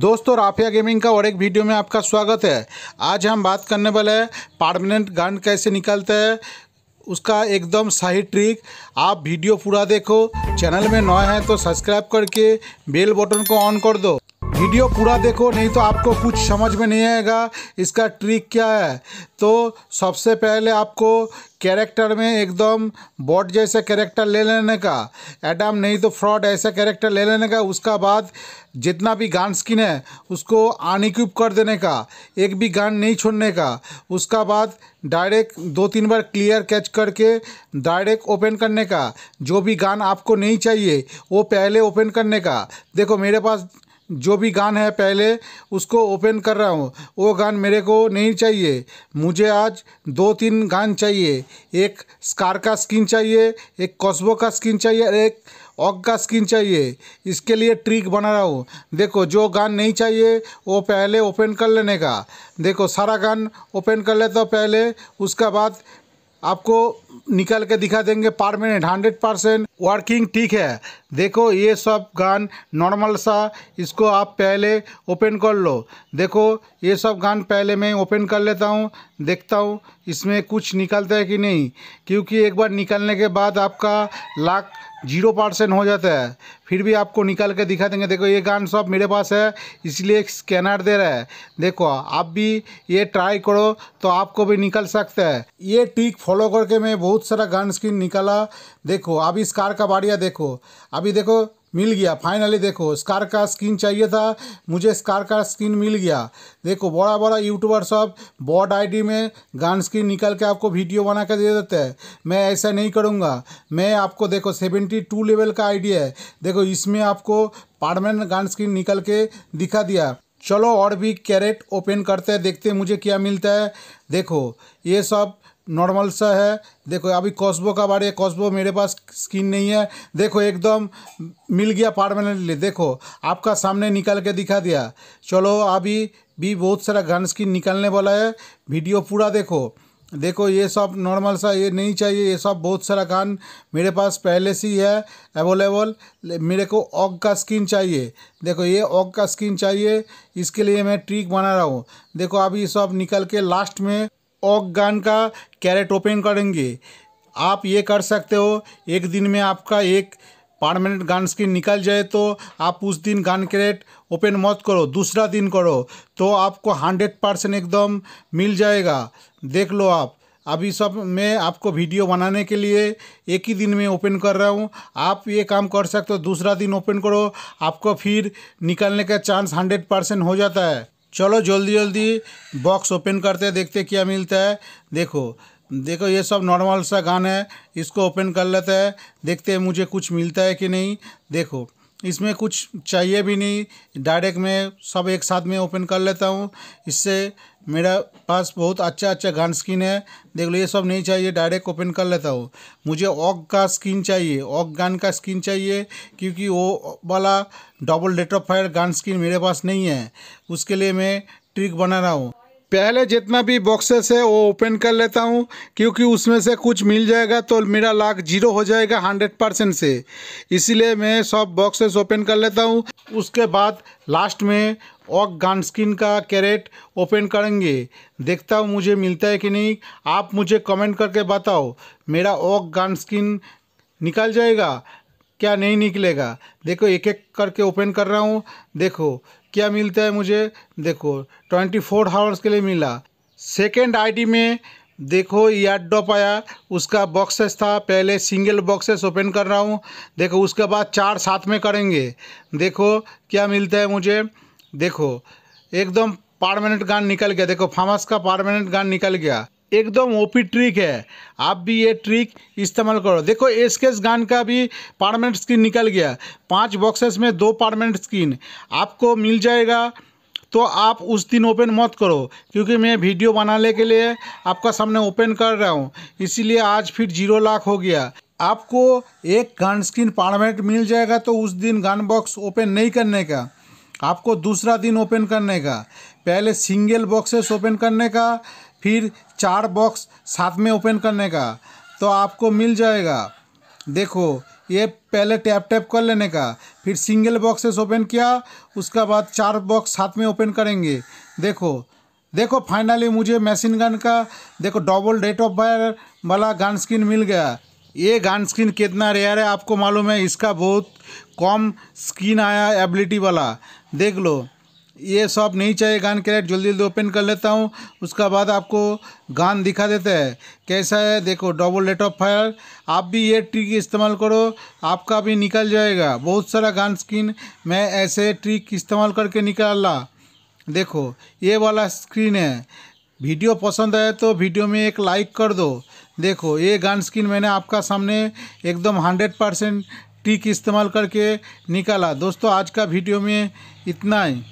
दोस्तों राफिया गेमिंग का और एक वीडियो में आपका स्वागत है आज हम बात करने वाले हैं पार्मनेंट गांड कैसे निकलता है उसका एकदम सही ट्रिक आप वीडियो पूरा देखो चैनल में नए हैं तो सब्सक्राइब करके बेल बटन को ऑन कर दो वीडियो पूरा देखो नहीं तो आपको कुछ समझ में नहीं आएगा इसका ट्रिक क्या है तो सबसे पहले आपको कैरेक्टर में एकदम बॉट जैसा कैरेक्टर ले लेने का एडम नहीं तो फ्रॉड ऐसा कैरेक्टर ले लेने का उसका बाद जितना भी गान स्किन है उसको अनइक्यूब कर देने का एक भी गान नहीं छोड़ने का उसका बाद डायरेक्ट दो तीन बार क्लियर कैच करके डायरेक्ट ओपन करने का जो भी गान आपको नहीं चाहिए वो पहले ओपन करने का देखो मेरे पास जो भी गान है पहले उसको ओपन कर रहा हूँ वो गान मेरे को नहीं चाहिए मुझे आज दो तीन गान चाहिए एक स्कार का स्किन चाहिए एक कॉस्बो का स्किन चाहिए और एक ऑग का स्किन चाहिए इसके लिए ट्रिक बना रहा हूँ देखो जो गान नहीं चाहिए वो पहले ओपन कर लेने का देखो सारा गान ओपन कर लेता हूँ पहले उसका बाद आपको निकाल के दिखा देंगे परमानेंट हंड्रेड परसेंट वर्किंग ठीक है देखो ये सब गान नॉर्मल सा इसको आप पहले ओपन कर लो देखो ये सब गान पहले मैं ओपन कर लेता हूँ देखता हूँ इसमें कुछ निकलता है कि नहीं क्योंकि एक बार निकलने के बाद आपका लाख जीरो परसेंट हो जाता है फिर भी आपको निकाल के दिखा देंगे देखो ये गान सब मेरे पास है इसलिए स्कैनर दे रहा है देखो आप भी ये ट्राई करो तो आपको भी निकल सकता है ये ट्रिक फॉलो करके मैं बहुत सारा गान स्क्रीन निकाला देखो अभी इस कार का बाड़िया देखो अभी देखो मिल गया फाइनली देखो स्कार का स्किन चाहिए था मुझे स्कार का स्किन मिल गया देखो बड़ा बड़ा यूट्यूबर सब बॉड आईडी में गान स्किन निकाल के आपको वीडियो बना के दे देते हैं मैं ऐसा नहीं करूँगा मैं आपको देखो सेवेंटी टू लेवल का आईडी है देखो इसमें आपको पार्मानेंट गान स्किन निकल के दिखा दिया चलो और भी कैरेट ओपन करते हैं देखते हैं मुझे क्या मिलता है देखो ये सब नॉर्मल सा है देखो अभी कॉस्बो का बारे कॉस्बो मेरे पास स्किन नहीं है देखो एकदम मिल गया पार्मानेंटली देखो आपका सामने निकाल के दिखा दिया चलो अभी भी बहुत सारा गन स्किन निकालने वाला है वीडियो पूरा देखो देखो ये सब नॉर्मल सा ये नहीं चाहिए ये सब बहुत सारा गन मेरे पास पहले से ही है अवेलेबल मेरे को ऑग का स्किन चाहिए देखो ये ऑग का स्किन चाहिए इसके लिए मैं ट्रिक बना रहा हूँ देखो अभी सब निकल के लास्ट में ऑक गान का कैरेट ओपन करेंगे आप ये कर सकते हो एक दिन में आपका एक परमानेंट गान स्क्रीन निकल जाए तो आप उस दिन गान कैरेट ओपन मत करो दूसरा दिन करो तो आपको हंड्रेड परसेंट एकदम मिल जाएगा देख लो आप अभी सब मैं आपको वीडियो बनाने के लिए एक ही दिन में ओपन कर रहा हूँ आप ये काम कर सकते हो दूसरा दिन ओपन करो आपको फिर निकलने का चांस हंड्रेड परसेंट हो जाता है चलो जल्दी जल्दी बॉक्स ओपन करते हैं देखते क्या मिलता है देखो देखो ये सब नॉर्मल सा गान है इसको ओपन कर लेते हैं देखते हैं मुझे कुछ मिलता है कि नहीं देखो इसमें कुछ चाहिए भी नहीं डायरेक्ट में सब एक साथ में ओपन कर लेता हूँ इससे मेरा पास बहुत अच्छा अच्छा गन स्किन है देख लो ये सब नहीं चाहिए डायरेक्ट ओपन कर लेता हूँ मुझे ऑक का स्किन चाहिए ऑक गन का स्किन चाहिए क्योंकि वो वाला double date of fire gun skin मेरे पास नहीं है उसके लिए मैं ट्रिक बना रहा हूँ पहले जितना भी बॉक्सेस है वो ओपन कर लेता हूँ क्योंकि उसमें से कुछ मिल जाएगा तो मेरा लाख जीरो हो जाएगा हंड्रेड परसेंट से इसीलिए मैं सब बॉक्सेस ओपन कर लेता हूँ उसके बाद लास्ट में और गन स्किन का कैरेट ओपन करेंगे देखता हूँ मुझे मिलता है कि नहीं आप मुझे कमेंट करके बताओ मेरा ऑक गन स्किन निकल जाएगा क्या नहीं निकलेगा देखो एक एक करके ओपन कर रहा हूँ देखो क्या मिलता है मुझे देखो ट्वेंटी फोर हावर्स के लिए मिला सेकेंड आईडी में देखो ईयर डॉप आया उसका बॉक्सेस था पहले सिंगल बॉक्सेस ओपन कर रहा हूँ देखो उसके बाद चार साथ में करेंगे देखो क्या मिलता है मुझे देखो एकदम पारमानेंट गान निकल गया देखो फामस का पारमानेंट गान निकल गया एकदम ओपी ट्रिक है आप भी ये ट्रिक इस्तेमाल करो देखो एसकेस गान का भी पार्मानेंट स्क्रीन निकल गया पांच बॉक्सेस में दो पार्मानेंट स्क्रीन आपको मिल जाएगा तो आप उस दिन ओपन मत करो क्योंकि मैं वीडियो बनाने के लिए आपका सामने ओपन कर रहा हूँ इसीलिए आज फिर जीरो लाख हो गया आपको एक गन स्क्रीन पार्मानेंट मिल जाएगा तो उस दिन गन बॉक्स ओपन नहीं करने का आपको दूसरा दिन ओपन करने का पहले सिंगल बॉक्सेस ओपन करने का फिर चार बॉक्स साथ में ओपन करने का तो आपको मिल जाएगा देखो ये पहले टैप टैप कर लेने का फिर सिंगल बॉक्सेस ओपन किया उसका बाद चार बॉक्स साथ में ओपन करेंगे देखो देखो फाइनली मुझे मशीन गन का देखो डबल डेट ऑफ फायर वाला गन स्क्रीन मिल गया ये गन स्क्रीन कितना रेयर है आपको मालूम है इसका बहुत कम स्क्रीन आया एबिलिटी वाला देख लो ये शॉप नहीं चाहिए गान के रेट जल्दी जल्दी ओपन कर लेता हूँ उसका बाद आपको गान दिखा देते हैं कैसा है देखो डबल रेट ऑफ फायर आप भी ये ट्रिक इस्तेमाल करो आपका भी निकल जाएगा बहुत सारा गान स्क्रीन मैं ऐसे ट्रिक इस्तेमाल करके निकाला देखो ये वाला स्क्रीन है वीडियो पसंद आए तो वीडियो में एक लाइक कर दो देखो ये गान स्किन मैंने आपका सामने एकदम हंड्रेड परसेंट ट्रिक इस्तेमाल करके निकाला दोस्तों आज का वीडियो में इतना ही